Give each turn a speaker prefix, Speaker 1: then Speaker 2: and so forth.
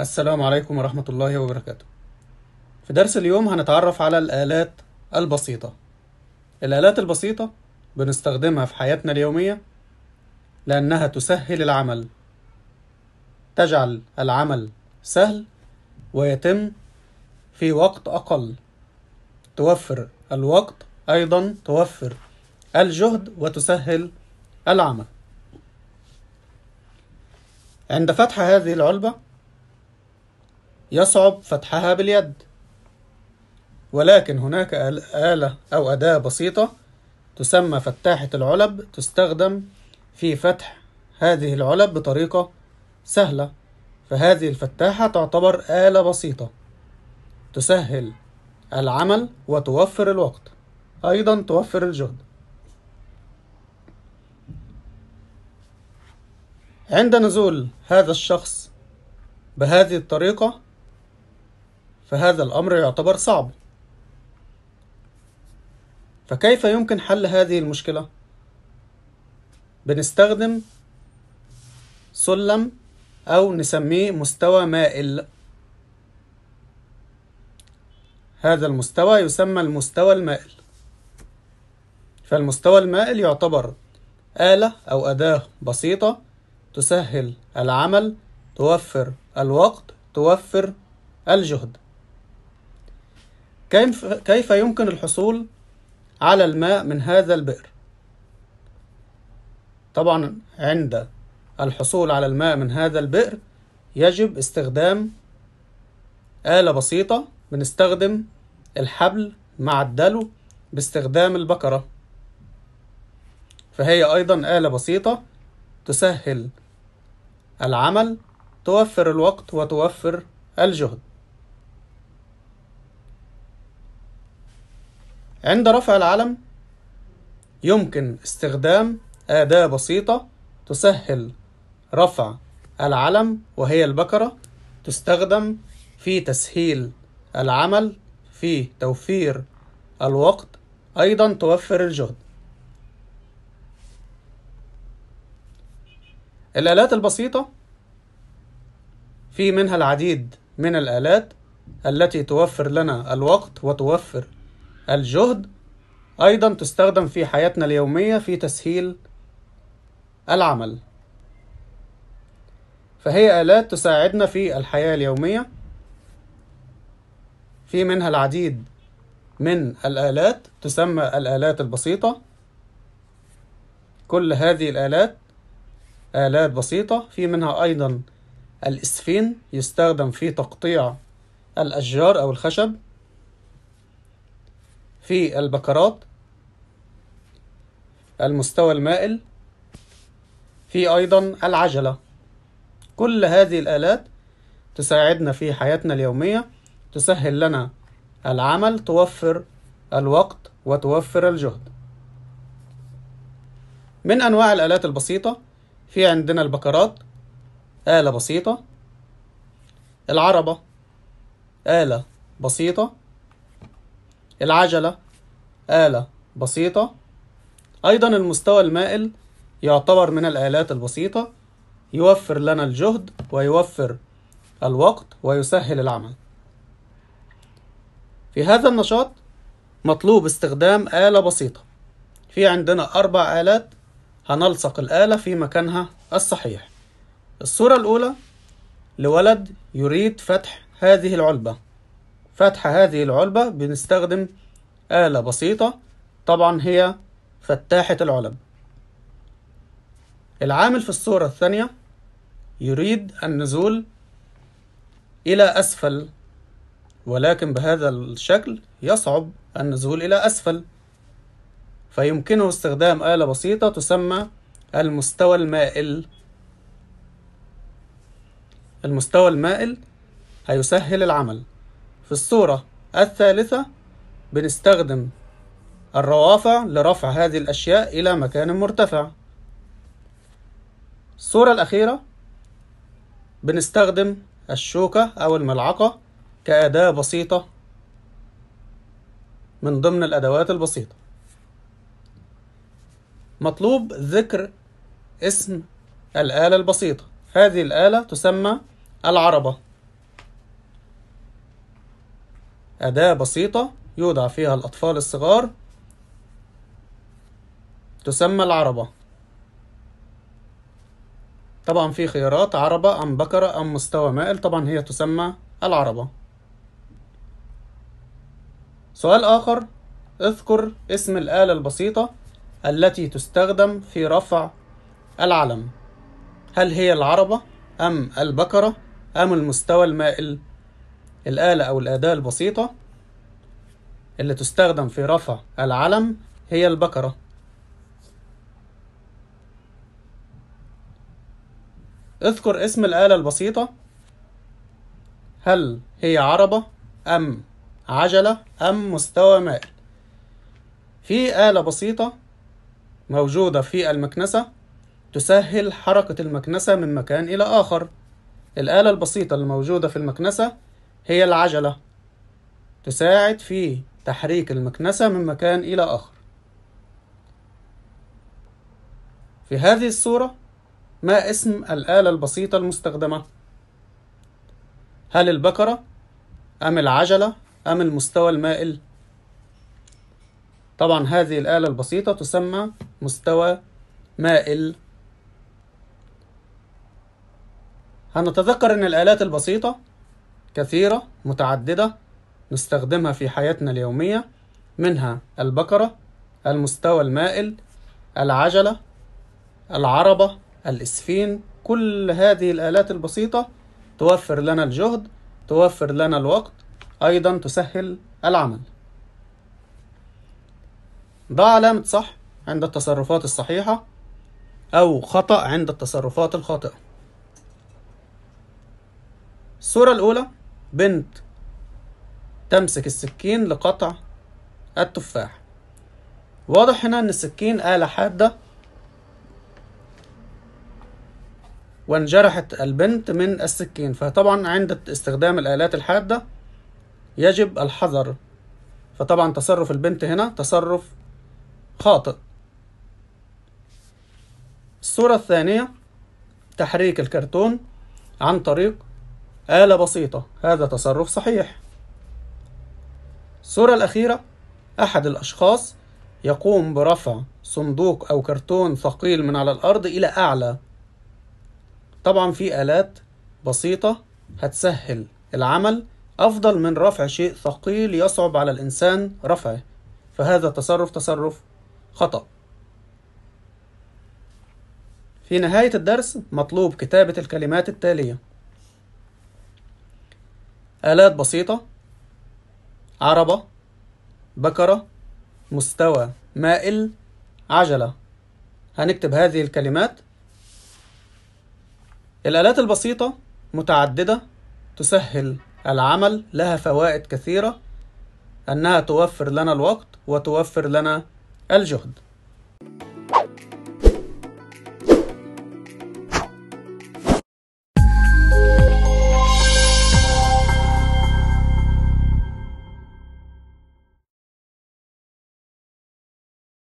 Speaker 1: السلام عليكم ورحمة الله وبركاته في درس اليوم هنتعرف على الآلات البسيطة الآلات البسيطة بنستخدمها في حياتنا اليومية لأنها تسهل العمل تجعل العمل سهل ويتم في وقت أقل توفر الوقت أيضا توفر الجهد وتسهل العمل عند فتح هذه العلبة يصعب فتحها باليد ولكن هناك آلة أو أداة بسيطة تسمى فتاحة العلب تستخدم في فتح هذه العلب بطريقة سهلة فهذه الفتاحة تعتبر آلة بسيطة تسهل العمل وتوفر الوقت أيضا توفر الجهد عند نزول هذا الشخص بهذه الطريقة فهذا الأمر يعتبر صعب فكيف يمكن حل هذه المشكلة؟ بنستخدم سلم أو نسميه مستوى مائل هذا المستوى يسمى المستوى المائل فالمستوى المائل يعتبر آلة أو أداة بسيطة تسهل العمل توفر الوقت توفر الجهد كيف كيف يمكن الحصول على الماء من هذا البئر طبعا عند الحصول على الماء من هذا البئر يجب استخدام آلة بسيطة بنستخدم الحبل مع الدلو باستخدام البكرة فهي أيضا آلة بسيطة تسهل العمل توفر الوقت وتوفر الجهد عند رفع العلم يمكن استخدام أداة بسيطة تسهل رفع العلم وهي البكرة تستخدم في تسهيل العمل في توفير الوقت أيضا توفر الجهد الآلات البسيطة في منها العديد من الآلات التي توفر لنا الوقت وتوفر الجهد أيضا تستخدم في حياتنا اليومية في تسهيل العمل فهي آلات تساعدنا في الحياة اليومية في منها العديد من الآلات تسمى الآلات البسيطة كل هذه الآلات آلات بسيطة في منها أيضا الإسفين يستخدم في تقطيع الأشجار أو الخشب في البكرات المستوى المائل في أيضا العجلة كل هذه الآلات تساعدنا في حياتنا اليومية تسهل لنا العمل توفر الوقت وتوفر الجهد من أنواع الآلات البسيطة في عندنا البكرات آلة بسيطة العربة آلة بسيطة العجلة آلة بسيطة أيضا المستوى المائل يعتبر من الآلات البسيطة يوفر لنا الجهد ويوفر الوقت ويسهل العمل في هذا النشاط مطلوب استخدام آلة بسيطة في عندنا أربع آلات هنلصق الآلة في مكانها الصحيح الصورة الأولى لولد يريد فتح هذه العلبة فتح هذه العلبة بنستخدم آلة بسيطة طبعا هي فتاحة العلب العامل في الصورة الثانية يريد النزول إلى أسفل ولكن بهذا الشكل يصعب النزول إلى أسفل فيمكنه استخدام آلة بسيطة تسمى المستوى المائل المستوى المائل هيسهل العمل في الصورة الثالثة بنستخدم الروافع لرفع هذه الأشياء إلى مكان مرتفع الصورة الأخيرة بنستخدم الشوكة أو الملعقة كأداة بسيطة من ضمن الأدوات البسيطة مطلوب ذكر اسم الآلة البسيطة هذه الآلة تسمى العربة أداة بسيطة يوضع فيها الأطفال الصغار تسمى العربة طبعا في خيارات عربة أم بكرة أم مستوى مائل طبعا هي تسمى العربة سؤال آخر اذكر اسم الآلة البسيطة التي تستخدم في رفع العلم هل هي العربة أم البكرة أم المستوى المائل الآلة أو الأداة البسيطة اللي تستخدم في رفع العلم هي البكرة اذكر اسم الآلة البسيطة هل هي عربة أم عجلة أم مستوى مائل في آلة بسيطة موجودة في المكنسة تسهل حركة المكنسة من مكان إلى آخر الآلة البسيطة الموجودة في المكنسة هي العجلة تساعد في تحريك المكنسة من مكان إلى آخر في هذه الصورة ما اسم الآلة البسيطة المستخدمة؟ هل البكرة أم العجلة أم المستوى المائل؟ طبعا هذه الآلة البسيطة تسمى مستوى مائل هنتذكر أن الآلات البسيطة كثيرة متعددة نستخدمها في حياتنا اليومية منها البكرة المستوى المائل العجلة العربة الإسفين كل هذه الآلات البسيطة توفر لنا الجهد توفر لنا الوقت أيضا تسهل العمل ضع علامة صح عند التصرفات الصحيحة أو خطأ عند التصرفات الخاطئة الصورة الأولى بنت تمسك السكين لقطع التفاح واضح هنا ان السكين آلة حادة وانجرحت البنت من السكين فطبعا عند استخدام الآلات الحادة يجب الحذر فطبعا تصرف البنت هنا تصرف خاطئ الصورة الثانية تحريك الكرتون عن طريق آلة بسيطة هذا تصرف صحيح الصورة الأخيرة أحد الأشخاص يقوم برفع صندوق أو كرتون ثقيل من على الأرض إلى أعلى طبعا في آلات بسيطة هتسهل العمل أفضل من رفع شيء ثقيل يصعب على الإنسان رفعه فهذا تصرف تصرف خطأ في نهاية الدرس مطلوب كتابة الكلمات التالية آلات بسيطة عربة بكرة مستوى مائل عجلة هنكتب هذه الكلمات الآلات البسيطة متعددة تسهل العمل لها فوائد كثيرة أنها توفر لنا الوقت وتوفر لنا الجهد